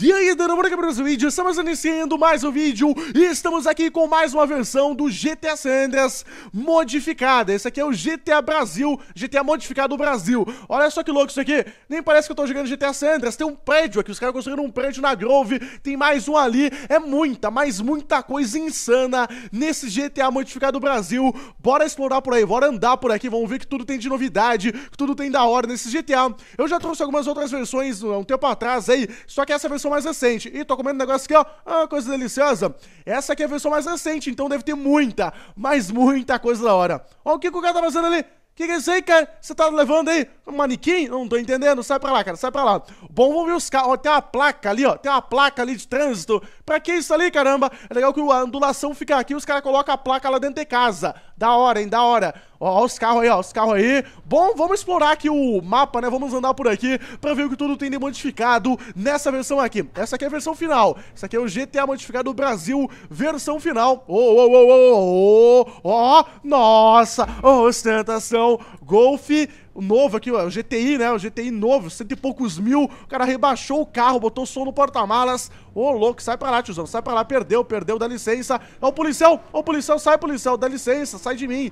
E aí, dando uma para o vídeo, estamos iniciando mais um vídeo e estamos aqui com mais uma versão do GTA Sanders modificada. Esse aqui é o GTA Brasil, GTA modificado Brasil. Olha só que louco isso aqui, nem parece que eu tô jogando GTA Sanders. Tem um prédio aqui, os caras construíram um prédio na Grove, tem mais um ali. É muita, mas muita coisa insana nesse GTA modificado Brasil. Bora explorar por aí, bora andar por aqui, vamos ver que tudo tem de novidade, que tudo tem da hora nesse GTA. Eu já trouxe algumas outras versões um tempo atrás aí, só que essa versão versão mais recente. E tô comendo um negócio aqui, ó. Ah, coisa deliciosa. Essa aqui é a versão mais recente, então deve ter muita, mas muita coisa da hora. Ó, o que, que o cara tá fazendo ali? Que que é isso aí, cara? Você tá levando aí um manequim? Não tô entendendo. Sai pra lá, cara. Sai pra lá. Bom, vamos ver os carros. Tem uma placa ali, ó. Tem uma placa ali de trânsito. Pra que isso ali, caramba? É legal que a ondulação fica aqui os caras colocam a placa lá dentro de casa. Da hora, hein? Da hora. Ó, ó os carros aí, ó. Os carros aí. Bom, vamos explorar aqui o mapa, né? Vamos andar por aqui pra ver o que tudo tem de modificado nessa versão aqui. Essa aqui é a versão final. Essa aqui é o GTA modificado do Brasil, versão final. Ô, ô, ô, ô, ô, ô. Ó, nossa. Ostentação Furacão, Golfe, novo aqui, o GTI, né? O GTI novo, cento e poucos mil. O cara rebaixou o carro, botou som no porta-malas. Ô, louco, sai pra lá, tiozão, sai pra lá, perdeu, perdeu, dá licença. Ó, o policial, ó, o policial, sai, policial, dá licença, sai de mim.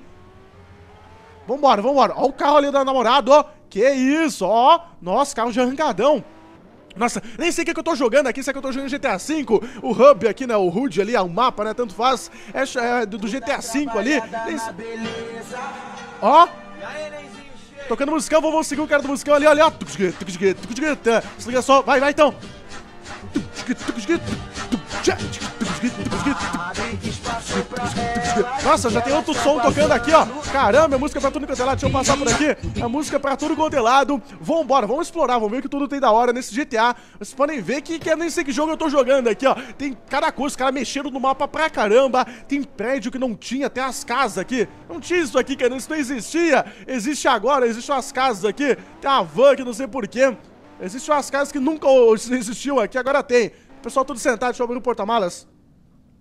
Vambora, vambora. Ó o carro ali do namorado ó. Que isso, ó. Nossa, carro de arrancadão. Nossa, nem sei o que, é que eu tô jogando aqui, sei que eu tô jogando GTA V, o hub aqui, né, o HUD ali, é o mapa, né, tanto faz, é, é do, do GTA V ali. Ó, Tocando música vou, vou seguir o cara do musicão ali, olha. Se liga só, vai, vai então. Nossa, já tem outro som tocando aqui, ó. Caramba, é música pra tudo quanto é lado. Deixa eu passar por aqui. É música pra tudo quanto é lado. Vambora, vamos explorar, vamos ver o que tudo tem da hora nesse GTA. Vocês podem ver que, que é nem sei que jogo eu tô jogando aqui, ó. Tem cada coisa, os caras mexeram no mapa pra caramba. Tem prédio que não tinha, até as casas aqui. Não tinha isso aqui, cara. Isso não existia. Existe agora, existem as casas aqui. Tem a van que não sei porquê. Existem umas casas que nunca existiam aqui, agora tem. pessoal tudo sentado, deixa eu abrir o porta-malas.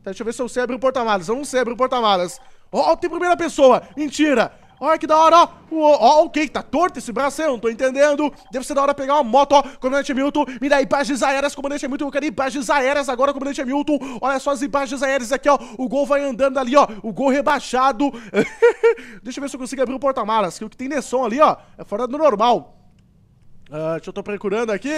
Tá, deixa eu ver se eu sei abrir o porta-malas. Eu não sei abrir o porta-malas. Ó, oh, tem primeira pessoa. Mentira. Olha que da hora, ó. Ó, ok, tá torto esse braço, eu não tô entendendo. Deve ser da hora pegar uma moto, ó. Comandante Milton, me dá imagens aéreas, comandante Milton. Eu quero imagens aéreas agora, comandante Milton. Olha só as imagens aéreas aqui, ó. O gol vai andando ali, ó. O gol rebaixado. deixa eu ver se eu consigo abrir o porta-malas, que o que tem som ali, ó, é fora do normal. Uh, deixa eu tô procurando aqui.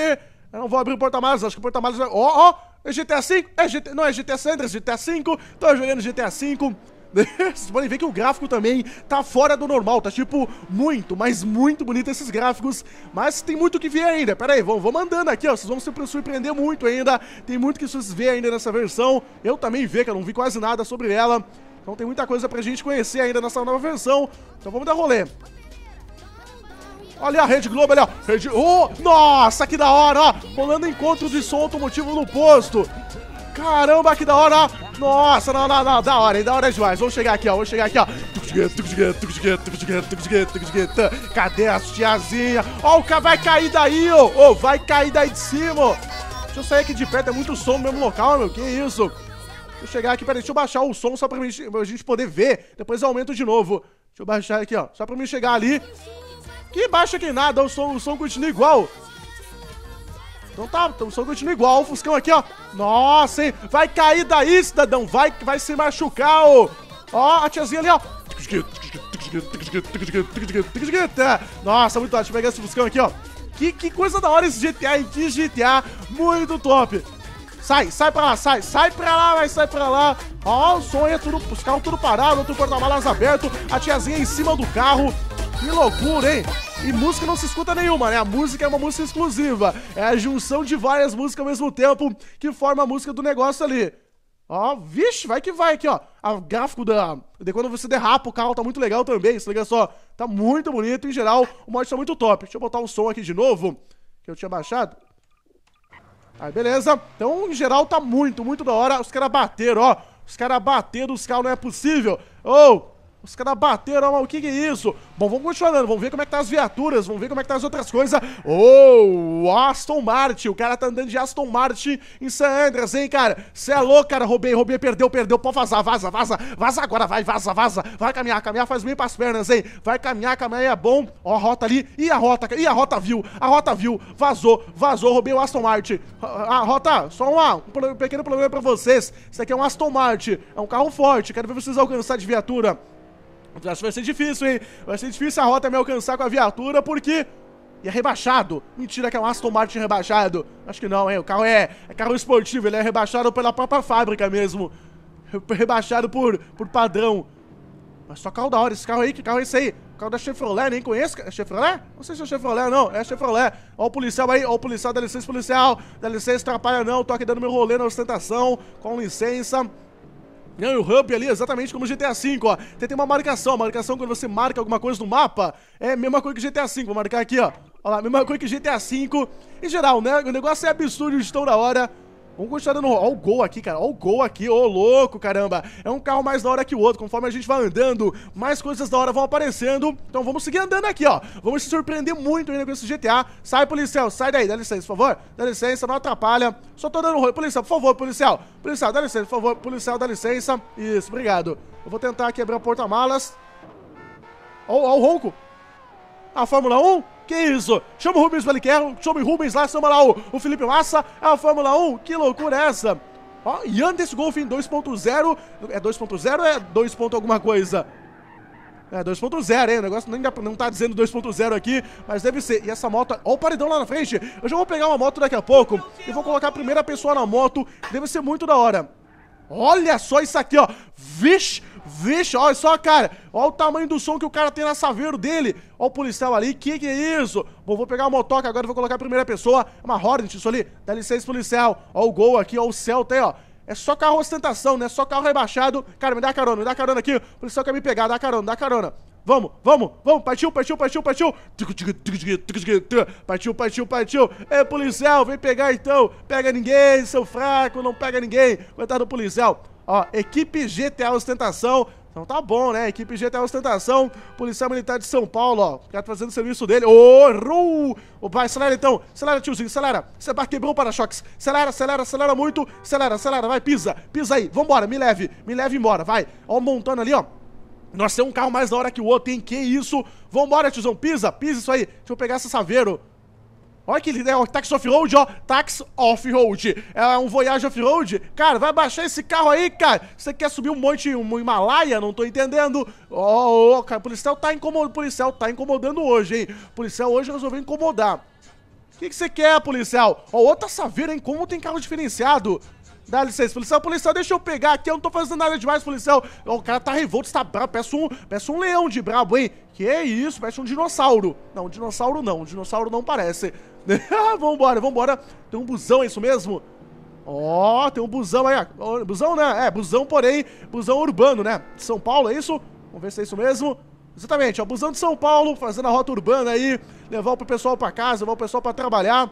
Eu não vou abrir o porta-malas, acho que o porta-malas vai... Ó, ó. É GTA V? É GTA... Não, é GTA Sanders, GTA V. Tô jogando GTA V. Vocês podem ver que o gráfico também tá fora do normal, tá tipo muito, mas muito bonito esses gráficos, mas tem muito que ver ainda, pera aí, vamos, vamos andando aqui, ó, vocês vão se surpreender muito ainda, tem muito que vocês verem ainda nessa versão, eu também vi, que eu não vi quase nada sobre ela, então tem muita coisa pra gente conhecer ainda nessa nova versão, então vamos dar rolê. Olha a Rede Globo, olha. Rede... Oh, nossa, que da hora, ó. Rolando encontro de som automotivo no posto. Caramba, que da hora, ó. Nossa, não, não, não, da hora, hein? Da hora é demais. Vamos chegar aqui, ó. Vamos chegar aqui, ó. Cadê as tiazinha? Ó, o cara vai cair daí, ó. oh, vai cair daí de cima, Deixa eu sair aqui de perto, é muito som no mesmo local, meu. Que isso? Deixa eu chegar aqui, peraí, deixa eu baixar o som só pra, pra gente poder ver. Depois eu aumento de novo. Deixa eu baixar aqui, ó. Só pra mim chegar ali. Que baixa que nada, o som, o som continua igual. Então tá, então o som continua igual. o Fuscão aqui, ó. Nossa, hein? Vai cair daí, cidadão. Vai, vai se machucar, ó. Ó, a tiazinha ali, ó. Nossa, muito ótimo. Pegar esse Fuscão aqui, ó. Que, que coisa da hora esse GTA, hein? Que GTA muito top. Sai, sai pra lá, sai, sai pra lá, vai, sai pra lá. Ó, o som é tudo, os carros tudo parado, outro porta-malas aberto, a tiazinha em cima do carro. Que loucura, hein? E música não se escuta nenhuma, né? A música é uma música exclusiva. É a junção de várias músicas ao mesmo tempo que forma a música do negócio ali. Ó, vixe, vai que vai aqui, ó. O gráfico da, de quando você derrapa o carro tá muito legal também. Se liga só, tá muito bonito. Em geral, o mod tá muito top. Deixa eu botar o som aqui de novo, que eu tinha baixado. Aí, beleza. Então, em geral, tá muito, muito da hora. Os caras bateram, ó. Os caras bateram os carros, não é possível. Ô, oh, os caras bateram, o que, que é isso? Bom, vamos continuar andando, vamos ver como é que tá as viaturas, vamos ver como é que tá as outras coisas. Oh, Aston Martin, o cara tá andando de Aston Martin em San Andreas, hein, cara? Cê é louco, cara, roubei, roubei, perdeu, perdeu, pode vazar, vaza, vaza, vaza agora, vai, vaza, vaza, vai caminhar, caminhar, faz bem pras pernas, hein? Vai caminhar, caminhar é bom, ó a rota ali, e a rota, e a rota viu, a rota viu, vazou, vazou, roubei o Aston Martin. A, a rota, só uma, um pequeno problema pra vocês, isso aqui é um Aston Martin, é um carro forte, quero ver vocês alcançar de viatura. Acho que vai ser difícil, hein? Vai ser difícil a rota me alcançar com a viatura, porque... E é rebaixado. Mentira que é um Aston Martin rebaixado. Acho que não, hein? O carro é, é carro esportivo, ele é rebaixado pela própria fábrica mesmo. Rebaixado por, por padrão. Mas só carro da hora, esse carro aí, que carro é esse aí? O carro da Chevrolet, nem conheço. É Chevrolet? Não sei se é Chevrolet, não. É Chevrolet. Ó o policial aí, ó o policial, dá licença, policial. Dá licença, atrapalha não. Tô aqui dando meu rolê na ostentação. Com licença. Não, e o ramp ali é exatamente como o GTA V, ó. Tem, tem uma marcação, a marcação quando você marca alguma coisa no mapa é a mesma coisa que o GTA V. Vou marcar aqui, ó. Olha lá, mesma coisa que GTA V. Em geral, né? O negócio é absurdo de tão da hora. Vamos continuar dando. Olha o gol aqui, cara. Olha o gol aqui. Ô, louco, caramba. É um carro mais da hora que o outro. Conforme a gente vai andando, mais coisas da hora vão aparecendo. Então vamos seguir andando aqui, ó. Vamos se surpreender muito ainda com esse GTA. Sai, policial. Sai daí. Dá licença, por favor. Dá licença, não atrapalha. Só tô dando rolê. Policial, por favor, policial. Policial, dá licença, por favor. Policial, dá licença. Isso, obrigado. Eu vou tentar quebrar o porta-malas. Ó, ó, o ronco. A Fórmula 1? Que isso? Chama o Rubens Valiquerro, chama o Rubens lá, chama lá o, o Felipe Massa, a Fórmula 1, que loucura é essa? Ó, oh, Yandex Golf em 2.0, é 2.0 ou é 2. alguma coisa? É, 2.0, hein? O negócio nem dá, não tá dizendo 2.0 aqui, mas deve ser. E essa moto... Ó o paredão lá na frente. Eu já vou pegar uma moto daqui a pouco e vou colocar a primeira pessoa na moto. Deve ser muito da hora. Olha só isso aqui, ó. Vixe! Vixe, olha só, cara. Olha o tamanho do som que o cara tem na saveiro dele. Olha o policial ali. Que que é isso? Bom, vou pegar o motoca agora, e vou colocar a primeira pessoa. Uma Hornet, isso ali. Dá licença, policial. Olha o gol aqui, olha o Celta tá aí, ó. É só carro ostentação, né? Só carro rebaixado. Cara, me dá carona, me dá carona aqui. O policial quer me pegar, dá carona, dá carona. Vamos, vamos, vamos, partiu, partiu, partiu, partiu. Partiu, partiu, partiu. É policial, vem pegar então. Pega ninguém, seu fraco, não pega ninguém. Coitado do policial. Ó, equipe GTA Ostentação. Então tá bom, né? Equipe GTA Ostentação, Polícia Militar de São Paulo, ó. Cara tá fazendo o serviço dele. Ô, oh, vai, acelera então. Acelera, tiozinho, acelera. Você é quebrou o para-choques. Acelera, acelera, acelera muito. Acelera, acelera, vai, pisa. Pisa aí. Vambora, me leve. Me leve embora, vai. Ó, montando ali, ó. Nossa, tem um carro mais da hora que o outro, hein? Que isso? Vambora, tiozão, pisa, pisa isso aí. Deixa eu pegar essa Saveiro. Olha que ele é o Tax Off-Road, ó. Tax Off-Road. É um Voyage Off-Road. Cara, vai baixar esse carro aí, cara. Você quer subir um monte, um Himalaia? Não tô entendendo. Ó, oh, oh, cara, o policial tá incomodando. O policial tá incomodando hoje, hein. O policial hoje resolveu incomodar. O que, que você quer, policial? Ó, oh, outra saveira, hein? Como tem carro diferenciado? Dá licença, policial. Policial, deixa eu pegar aqui. Eu não tô fazendo nada demais, policial. O cara tá revolto, tá bravo. Peço um, peço um leão de brabo, hein? Que isso, parece um dinossauro. Não, um dinossauro não. Um dinossauro não parece. Ah, vambora, vambora. Tem um busão, é isso mesmo? Ó, oh, tem um busão aí. Busão, né? É, busão, porém, busão urbano, né? De São Paulo, é isso? Vamos ver se é isso mesmo. Exatamente, ó, busão de São Paulo, fazendo a rota urbana aí. Levar o pessoal pra casa, levar o pessoal pra trabalhar.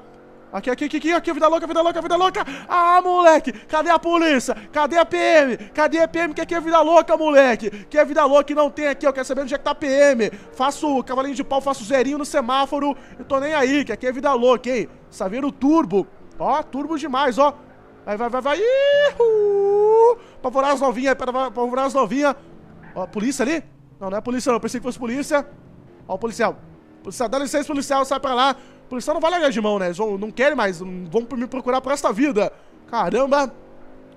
Aqui, aqui, aqui, aqui, aqui, vida louca, vida louca, vida louca. Ah, moleque, cadê a polícia? Cadê a PM? Cadê a PM? Que aqui é vida louca, moleque. Que é vida louca e não tem aqui. Eu quero saber onde é que tá a PM. Faço cavalinho de pau, faço zerinho no semáforo. Eu tô nem aí, que aqui é vida louca, hein? Saveiro turbo. Ó, turbo demais, ó. Vai, vai, vai, vai. Ihu! Pavorar as novinhas, pavorar as novinhas. Ó, polícia ali? Não, não é polícia, não. Eu pensei que fosse polícia. Ó, o policial. Policial, dá licença, policial, sai pra lá policial não vai largar de mão, né? Eles vão, não querem mais, vão me procurar por esta vida. Caramba.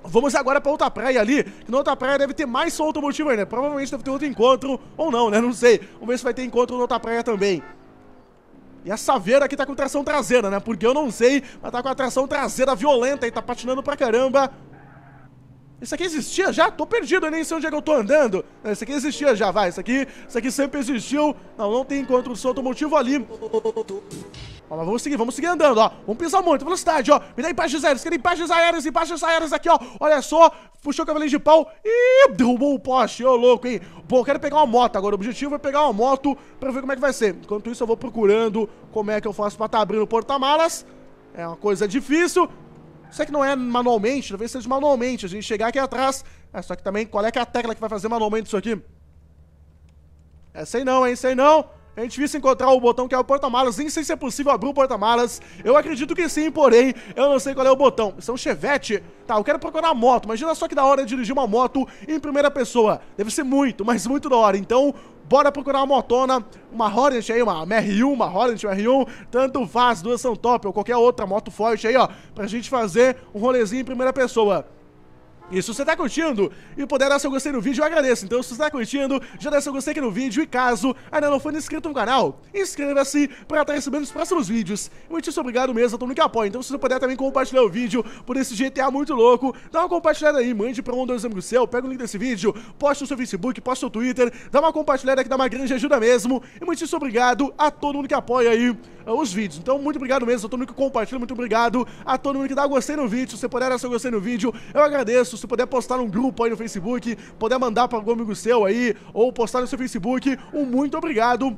Vamos agora pra outra praia ali, que na outra praia deve ter mais um automotivo motivo né? Provavelmente deve ter outro encontro, ou não, né? Não sei. Vamos ver se vai ter encontro na outra praia também. E a Saveira aqui tá com tração traseira, né? Porque eu não sei, mas tá com a tração traseira violenta e tá patinando pra caramba. Isso aqui existia já? Tô perdido, eu nem sei onde é que eu tô andando. É, isso aqui existia já, vai. Isso aqui, isso aqui sempre existiu. Não, não tem encontro do seu automotivo ali. Ó, mas vamos seguir, vamos seguir andando, ó. Vamos pisar muito, velocidade, ó. Me dá embaixos aéreos, quero embaixos aéreos, embaixos aéreos aqui, ó. Olha só, puxou o cavalinho de pau e derrubou o poste, ô louco, hein. Bom, eu quero pegar uma moto agora. O objetivo é pegar uma moto pra ver como é que vai ser. Enquanto isso, eu vou procurando como é que eu faço pra tá abrindo o porta-malas. É uma coisa difícil. Será que não é manualmente? Talvez seja manualmente. A gente chegar aqui atrás. É, só que também, qual é que é a tecla que vai fazer manualmente isso aqui? É, sei não, hein, sei não é difícil encontrar o botão que é o porta-malas. Nem sei se é possível abrir o porta-malas. Eu acredito que sim, porém, eu não sei qual é o botão. Isso é um chevette? Tá, eu quero procurar a moto. Imagina só que da hora dirigir uma moto em primeira pessoa. Deve ser muito, mas muito da hora. Então, bora procurar uma motona, uma Hornet aí, uma MR1, uma Hornet, uma R1, tanto faz, duas são top, ou qualquer outra moto forte aí, ó, pra gente fazer um rolezinho em primeira pessoa. E se você tá curtindo e puder dar seu gostei no vídeo, eu agradeço. Então, se você tá curtindo, já dá seu gostei aqui no vídeo. E caso ainda não for inscrito no canal, inscreva-se para estar recebendo os próximos vídeos. Muito obrigado mesmo a todo mundo que apoia. Então, se você puder também compartilhar o vídeo por esse GTA é muito louco, dá uma compartilhada aí, mande pra um dos amigos seu, pega o link desse vídeo, posta no seu Facebook, posta no Twitter, dá uma compartilhada que dá uma grande ajuda mesmo. E muito obrigado a todo mundo que apoia aí ah, os vídeos. Então, muito obrigado mesmo a todo mundo que compartilha, muito obrigado a todo mundo que dá gostei no vídeo. Se você puder dar seu gostei no vídeo, eu agradeço se você puder postar num grupo aí no Facebook, puder mandar para algum amigo seu aí, ou postar no seu Facebook, um muito obrigado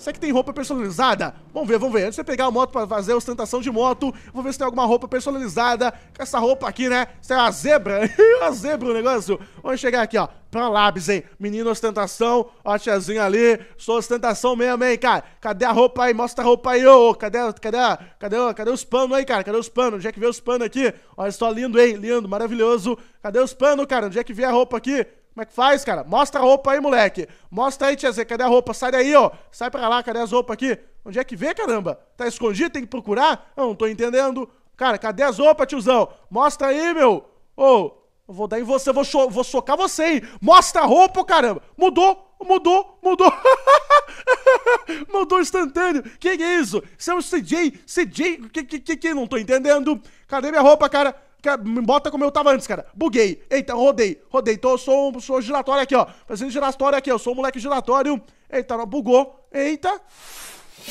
Será que tem roupa personalizada? Vamos ver, vamos ver. Antes de você pegar a moto pra fazer a ostentação de moto, vou ver se tem alguma roupa personalizada. Com essa roupa aqui, né? Isso é uma zebra. uma zebra o negócio. Vamos chegar aqui, ó. Pra lábis, hein? Menino ostentação, ó a tiazinha ali. Sou ostentação mesmo, hein, cara? Cadê a roupa aí? Mostra a roupa aí, ô. Cadê, cadê, cadê, cadê os panos aí, cara? Cadê os panos? Onde é que vê os panos aqui? Olha é só, lindo, hein? Lindo, maravilhoso. Cadê os panos, cara? Onde é que vê a roupa aqui? Como é que faz, cara? Mostra a roupa aí, moleque. Mostra aí, tia Z. Cadê a roupa? Sai daí, ó. Sai pra lá. Cadê as roupas aqui? Onde é que vê, caramba? Tá escondido? Tem que procurar? Eu não tô entendendo. Cara, cadê as roupas, tiozão? Mostra aí, meu. Ô, oh, vou dar em você. Vou, vou socar você, hein? Mostra a roupa, caramba. Mudou. Mudou, mudou. mudou instantâneo. Que que é isso? Você é um CJ. CJ. Que, que, que, que? Não tô entendendo. Cadê minha roupa, cara? me bota como eu tava antes, cara. Buguei. Eita, rodei, rodei. tô sou, sou giratório aqui, ó. Fazendo giratório aqui, eu sou um moleque giratório. Eita, bugou. Eita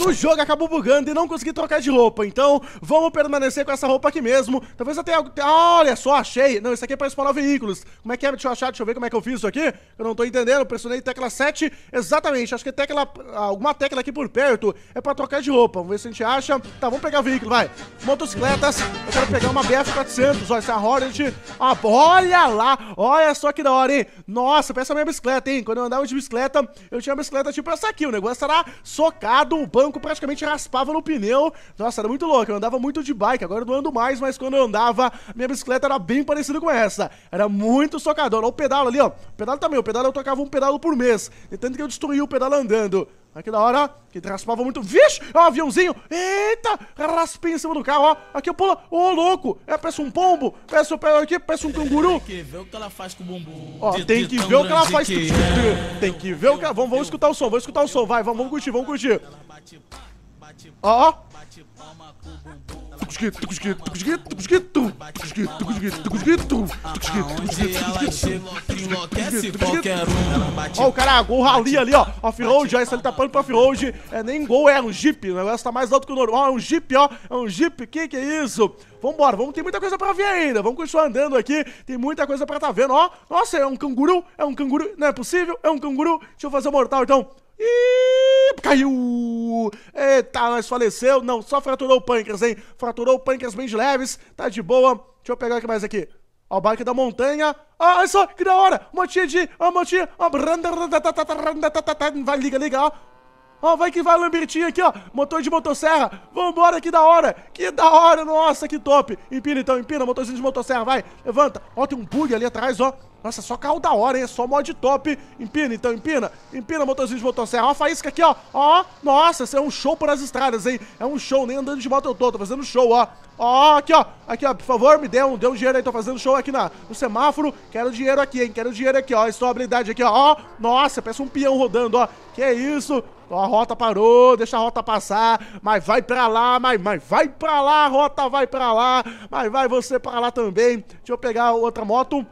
o jogo acabou bugando e não consegui trocar de roupa. Então, vamos permanecer com essa roupa aqui mesmo. Talvez até algo... Ah, olha só, achei. Não, isso aqui é pra spawnar veículos. Como é que é? Deixa eu achar, deixa eu ver como é que eu fiz isso aqui. Eu não tô entendendo. pressionei tecla 7. Exatamente, acho que é tecla... Alguma tecla aqui por perto é pra trocar de roupa. Vamos ver se a gente acha. Tá, vamos pegar veículo, vai. Motocicletas. Eu quero pegar uma BF400. Olha, essa Hornet. Ah, olha lá. Olha só que da hora, hein? Nossa, peça minha bicicleta, hein? Quando eu andava de bicicleta, eu tinha uma bicicleta tipo essa aqui. O negócio era socado, o banco banco praticamente raspava no pneu. Nossa, era muito louco. Eu andava muito de bike, agora eu não ando mais, mas quando eu andava, minha bicicleta era bem parecida com essa. Era muito socadora. Olha o pedal ali, ó. O pedal também, o pedal eu tocava um pedal por mês. e tanto que eu destruí o pedal andando. Aqui da hora, que raspava muito. Vixe, ó, aviãozinho. Eita, raspei em cima do carro, ó. Aqui eu pulo. Ô, oh, louco, é, peço um pombo, peço, peço aqui, peço um canguru. Tem que ver o que ela faz com o bumbum. Ó, tem, que ver o que ela faz. Tem que ver o que Vamos, vamos escutar o som, vamos escutar o som. Vai, vamos curtir, vamos curtir. Ó, ó. o cara, gol rali ali, ó. Off-road, ó. Esse ali tá pano off-road. É nem gol, é, é um Jeep. O negócio tá mais alto que o normal. É um Jeep, ó. É um Jeep. Que que é isso? Vambora, vamos ter muita coisa pra ver ainda. Vamos continuar andando aqui. Tem muita coisa pra tá vendo, ó. Nossa, é um canguru. É um canguru. Não é possível. É um canguru. Deixa eu fazer o mortal, então. Ih, caiu. Eita, mas faleceu. Não, só fraturou o pâncreas, hein? Fraturou o pâncreas bem de leves. Tá de boa. Deixa eu pegar aqui mais aqui. Ó, o barco da montanha. Ah, olha só, que da hora. Uma tia de... Ó, uma vai, liga, liga, ó. Ó, vai que vai, Lambertinho aqui, ó. Motor de motosserra. Vambora, que da hora. Que da hora, nossa, que top. Empina então, empina, motorzinho de motosserra, vai. Levanta. Ó, tem um bug ali atrás, ó. Nossa, só carro da hora, hein? Só mod top. Empina, então, empina. Empina, motorzinho de motosserra. Ó a faísca aqui, ó. Ó, nossa, isso é um show por as estradas, hein? É um show, nem andando de moto eu tô, tô fazendo show, ó. Ó, aqui, ó. Aqui, ó, por favor, me dê um, dê um dinheiro aí, tô fazendo show aqui na, no semáforo. Quero dinheiro aqui, hein? Quero dinheiro aqui, ó. Estou habilidade aqui, ó. Nossa, parece um peão rodando, ó. Que é isso? Ó, a rota parou, deixa a rota passar, mas vai pra lá, mas, mas vai pra lá, a rota vai pra lá, mas vai você pra lá também. Deixa eu pegar outra moto.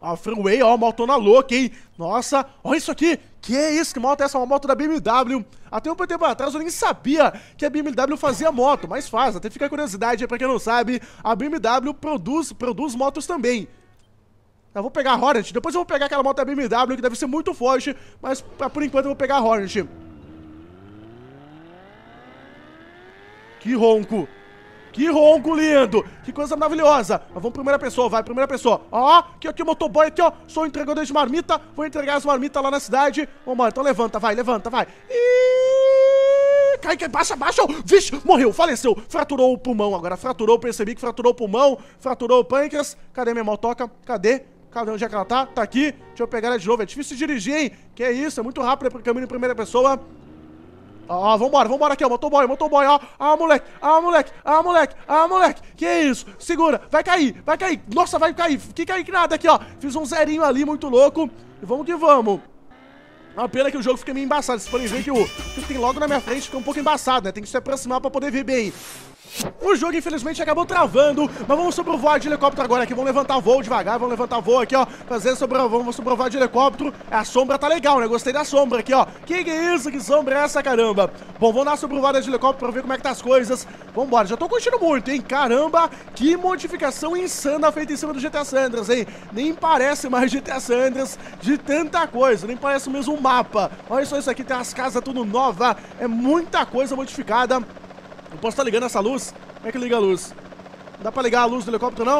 A freeway, ó, motona louca, hein? Nossa, olha isso aqui. Que é isso? Que moto é essa? Uma moto da BMW. Até um tempo atrás eu nem sabia que a BMW fazia moto, mas faz. Até fica a curiosidade aí pra quem não sabe. A BMW produz, produz motos também. Eu vou pegar a Hornet. Depois eu vou pegar aquela moto da BMW que deve ser muito forte, mas por enquanto eu vou pegar a Hornet. Que ronco. Que ronco lindo! Que coisa maravilhosa! Mas vamos primeira pessoa, vai, primeira pessoa. Ó, ah, que aqui o motoboy aqui, ó. Sou entregador de marmita. Vou entregar as marmitas lá na cidade. Vamos, então levanta, vai, levanta, vai. Cai, cai, baixa, baixa. Vixe, morreu, faleceu. Fraturou o pulmão agora. Fraturou, percebi que fraturou o pulmão. Fraturou o pâncreas. Cadê minha motoca? Cadê? Cadê onde é que ela tá? Tá aqui. Deixa eu pegar ela de novo. É difícil dirigir, hein? Que isso, é muito rápido é porque caminho em primeira pessoa. Ó, ah, vambora, vambora aqui, ó. Motoboy, motoboy, ó. Ah, moleque, ah, moleque, ah, moleque, ah, moleque. Que isso? Segura, vai cair, vai cair. Nossa, vai cair. Que cair que nada aqui, ó. Fiz um zerinho ali, muito louco. E vamos que vamos. Uma pena que o jogo fica meio embaçado. Vocês podem ver que o que tem logo na minha frente fica um pouco embaçado, né? Tem que se aproximar pra poder ver bem. O jogo, infelizmente, acabou travando, mas vamos sobrevoar de helicóptero agora aqui. Vamos levantar voo devagar, vamos levantar voo aqui, ó. Fazer sobre... Vamos sobrevoar de helicóptero. É, a sombra tá legal, né? Gostei da sombra aqui, ó. Que que é isso? Que sombra é essa, caramba? Bom, vamos dar sobrevoada de helicóptero pra ver como é que tá as coisas. Vambora, já tô curtindo muito, hein? Caramba, que modificação insana feita em cima do GTA Sandras, hein? Nem parece mais GTA Sandras de tanta coisa, nem parece mesmo um mapa. Olha só isso aqui, tem as casas tudo nova, é muita coisa modificada. Não posso estar tá ligando essa luz. Como é que liga a luz? Não dá pra ligar a luz do helicóptero, não?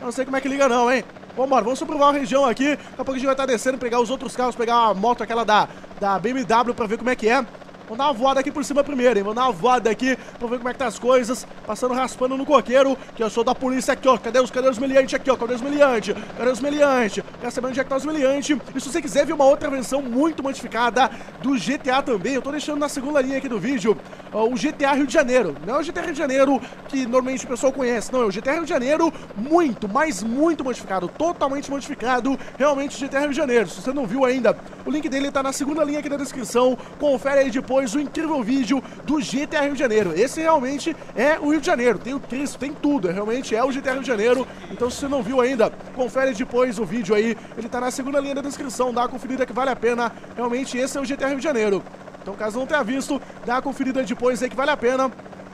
Eu não sei como é que liga, não, hein? Vambora, vamos sobrevoar a região aqui. Daqui a pouco a gente vai estar tá descendo, pegar os outros carros, pegar a moto aquela da, da BMW pra ver como é que é. Vou dar uma voada aqui por cima primeiro, hein? Vou dar uma voada aqui pra ver como é que tá as coisas. Passando raspando no coqueiro, que eu sou da polícia aqui, ó. Cadê os, cadê os miliantes aqui, ó? Cadê os miliantes? Cadê os miliantes? Quero saber onde é que tá os miliantes. E se você quiser ver uma outra versão muito modificada do GTA também, eu tô deixando na segunda linha aqui do vídeo ah, o GTA Rio de Janeiro. Não é o GTA Rio de Janeiro que normalmente o pessoal conhece, não. É o GTA Rio de Janeiro muito, mas muito modificado, totalmente modificado, realmente o GTA Rio de Janeiro. Se você não viu ainda, o link dele tá na segunda linha aqui da descrição. Confere aí depois o incrível vídeo do GTA Rio de Janeiro. Esse realmente é o Rio de Janeiro. Tem o Cristo, tem tudo. É realmente é o GTA Rio de Janeiro. Então, se você não viu ainda, confere depois o vídeo aí. Ele tá na segunda linha da descrição. Dá uma conferida que vale a pena. Realmente, esse é o GTA Rio de Janeiro. Então caso não tenha visto, dá uma conferida depois aí que vale a pena.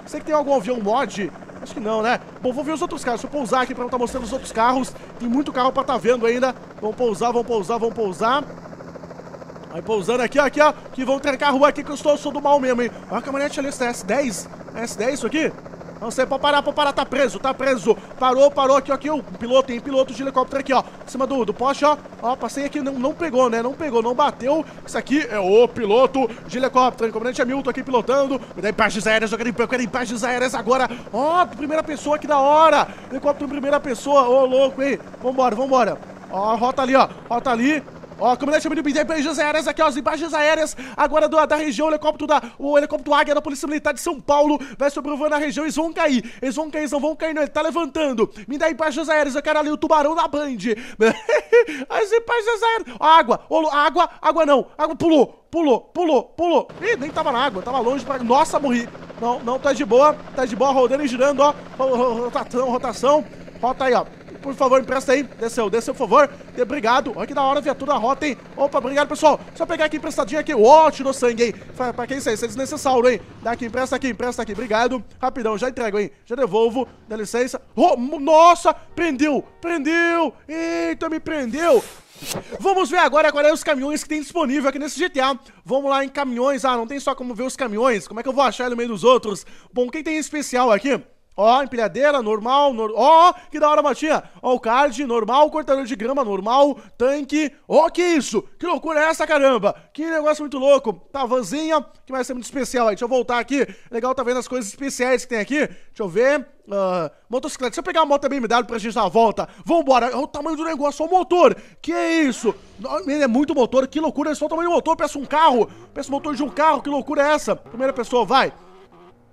Sei que tem algum avião mod Acho que não, né? Bom, vou ver os outros carros. Deixa eu pousar aqui pra não estar tá mostrando os outros carros. Tem muito carro pra estar tá vendo ainda. Vão pousar, vão pousar, vão pousar. Aí pousando aqui, aqui, ó. Que vão trancar a rua aqui que eu estou, eu sou do mal mesmo, hein? Olha a caminhonete ali, essa S10. É S10 é isso aqui? Não sei, pode parar, pode parar, tá preso, tá preso. Parou, parou, aqui, ó, aqui, o piloto, tem piloto de helicóptero aqui, ó. Em cima do, do poste, ó. Ó, passei aqui, não, não pegou, né? Não pegou, não bateu. Isso aqui é o piloto de helicóptero. Comandante Hamilton aqui pilotando. Me dá imagens aéreas, eu quero, eu quero imagens aéreas agora. Ó, primeira pessoa, que da hora. Helicóptero primeira pessoa, ô, louco, hein. Vambora, vambora. Ó, a rota ali, ó. Rota ali. Ó, comandante Emílio Pinheiro, imagens aéreas aqui, ó, as imagens aéreas agora do, da região, o helicóptero da, o helicóptero Águia da Polícia Militar de São Paulo vai sobrevoando a região, eles vão cair, eles vão cair, eles não vão cair não, ele tá levantando. Me dá imagens aéreas, eu quero ali o tubarão da Band. as imagens aéreas, ó, água, ó, água, água não, água pulou, pulou, pulou, pulou. Ih, nem tava na água, tava longe pra... Nossa, morri. Não, não, tá de boa, tá de boa, rodando e girando, ó, rotação, rotação, rota aí, ó. Por favor, empresta aí. Desceu, desceu, por favor. Obrigado. Olha que da hora, viatura da rota, hein? Opa, obrigado, pessoal. Só pegar aqui emprestadinho aqui. Ó, oh, tirou sangue, hein? Pra, quem que isso aí? é desnecessário, hein? Dá aqui, empresta aqui, empresta aqui. Obrigado. Rapidão, já entrego, hein? Já devolvo. Dá licença. Oh, nossa! Prendeu! Prendeu! Eita, me prendeu! Vamos ver agora qual é os caminhões que tem disponível aqui nesse GTA. Vamos lá em caminhões. Ah, não tem só como ver os caminhões. Como é que eu vou achar ele no meio dos outros? Bom, quem tem especial aqui Ó, empilhadeira, normal, nor... ó, que da hora, Matinha. Ó, o card, normal, cortador de grama, normal, tanque. Ó, que isso? Que loucura é essa, caramba? Que negócio muito louco. Tá, vanzinha, que mais ser muito especial aí. Deixa eu voltar aqui. Legal, tá vendo as coisas especiais que tem aqui. Deixa eu ver. Uh, motocicleta. Deixa eu pegar a moto BMW pra gente dar a volta. Vambora. Olha o tamanho do negócio, ó o motor. Que isso? Ele é muito motor, que loucura. É só o tamanho do motor, peça um carro. Peça o motor de um carro, que loucura é essa? Primeira pessoa, vai.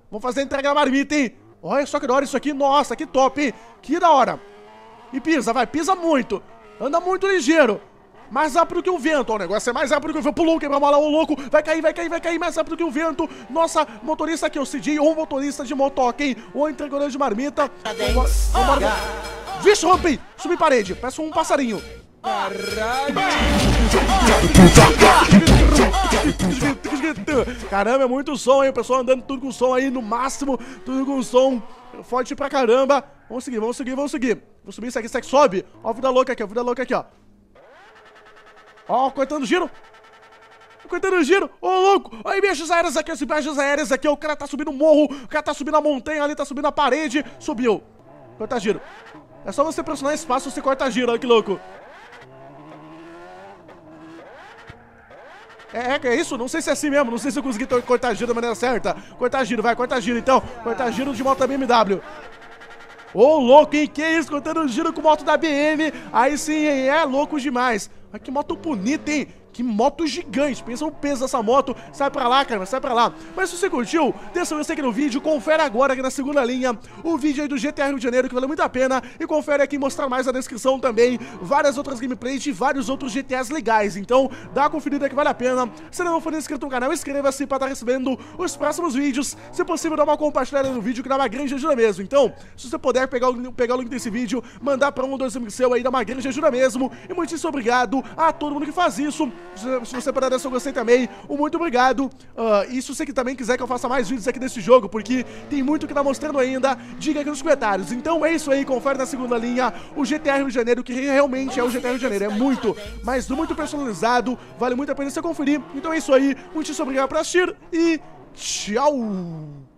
Vamos fazer a entrega da marmita, hein? Olha só que da hora isso aqui. Nossa, que top. Que da hora. E pisa, vai. Pisa muito. Anda muito ligeiro. Mais rápido que o vento. O negócio é mais rápido que o vento. Pulou, quem a mola. Ô, louco. Vai cair, vai cair, vai cair. Mais rápido que o vento. Nossa, motorista aqui, o Cid. Ou motorista de motoca, hein? Ou entregador de marmita. Vixe, rompi. Subi parede. Peço um passarinho. Caralho! Caramba, é muito som, hein? O pessoal andando tudo com som aí, no máximo, tudo com som forte pra caramba. Vamos seguir, vamos seguir, vamos seguir. Vou subir, segue, segue, sobe. Ó a vida louca aqui, ó a vida louca aqui, ó. Ó, cortando giro. Coitando o giro, ô oh, louco! Aí, bichos aéreos aqui, os bichos aéreos aqui, o cara tá subindo o morro, o cara tá subindo a montanha ali, tá subindo a parede, subiu. Corta giro. É só você pressionar espaço, você corta giro, olha que louco. É, é, é isso? Não sei se é assim mesmo. Não sei se eu consegui cortar giro da maneira certa. Cortar giro, vai, cortar giro então. Cortar giro de moto da BMW. Ô, oh, louco, hein? Que isso? Cortando giro com moto da BM. Aí sim, hein? É louco demais. Mas que moto bonita, hein? Que moto gigante, pensa o peso dessa moto Sai pra lá, cara, sai pra lá Mas se você curtiu, deixa o like aqui no vídeo Confere agora aqui na segunda linha O vídeo aí do GTA Rio de Janeiro, que valeu muito a pena E confere aqui mostrar mais na descrição também Várias outras gameplays de vários outros GTAs legais Então, dá uma conferida que vale a pena Se não for inscrito no canal, inscreva-se para estar tá recebendo os próximos vídeos Se possível, dá uma compartilhada no vídeo que dá uma grande ajuda mesmo Então, se você puder pegar o, pegar o link desse vídeo Mandar pra um ou dois amigos seu aí, dá uma grande ajuda mesmo E muitíssimo obrigado a todo mundo que faz isso se você parar eu gostei também, um muito obrigado. Uh, e se você que também quiser que eu faça mais vídeos aqui desse jogo, porque tem muito que tá mostrando ainda, diga aqui nos comentários. Então é isso aí, confere na segunda linha o GTR Rio de Janeiro, que realmente é o GTR Rio de Janeiro. É muito, mas muito personalizado, vale muito a pena você conferir. Então é isso aí, muitíssimo obrigado por assistir e tchau!